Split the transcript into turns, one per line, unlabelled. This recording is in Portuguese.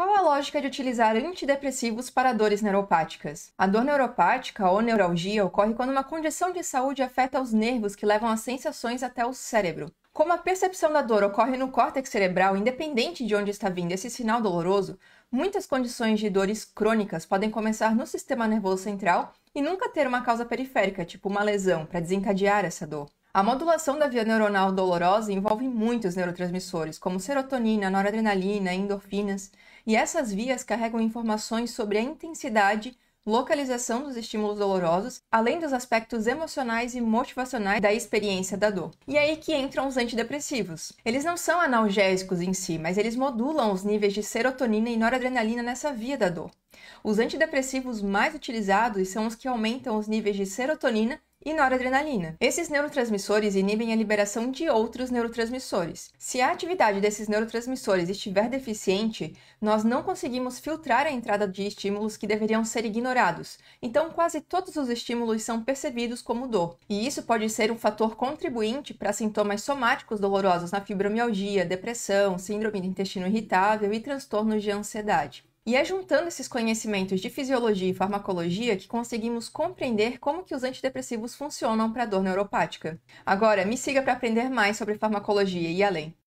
Qual a lógica de utilizar antidepressivos para dores neuropáticas? A dor neuropática ou neuralgia ocorre quando uma condição de saúde afeta os nervos que levam as sensações até o cérebro. Como a percepção da dor ocorre no córtex cerebral, independente de onde está vindo esse sinal doloroso, muitas condições de dores crônicas podem começar no sistema nervoso central e nunca ter uma causa periférica, tipo uma lesão, para desencadear essa dor. A modulação da via neuronal dolorosa envolve muitos neurotransmissores, como serotonina, noradrenalina, endorfinas, e essas vias carregam informações sobre a intensidade, localização dos estímulos dolorosos, além dos aspectos emocionais e motivacionais da experiência da dor. E é aí que entram os antidepressivos. Eles não são analgésicos em si, mas eles modulam os níveis de serotonina e noradrenalina nessa via da dor. Os antidepressivos mais utilizados são os que aumentam os níveis de serotonina e noradrenalina. Esses neurotransmissores inibem a liberação de outros neurotransmissores. Se a atividade desses neurotransmissores estiver deficiente, nós não conseguimos filtrar a entrada de estímulos que deveriam ser ignorados, então quase todos os estímulos são percebidos como dor. E isso pode ser um fator contribuinte para sintomas somáticos dolorosos na fibromialgia, depressão, síndrome do intestino irritável e transtornos de ansiedade. E é juntando esses conhecimentos de fisiologia e farmacologia que conseguimos compreender como que os antidepressivos funcionam para a dor neuropática. Agora, me siga para aprender mais sobre farmacologia e além.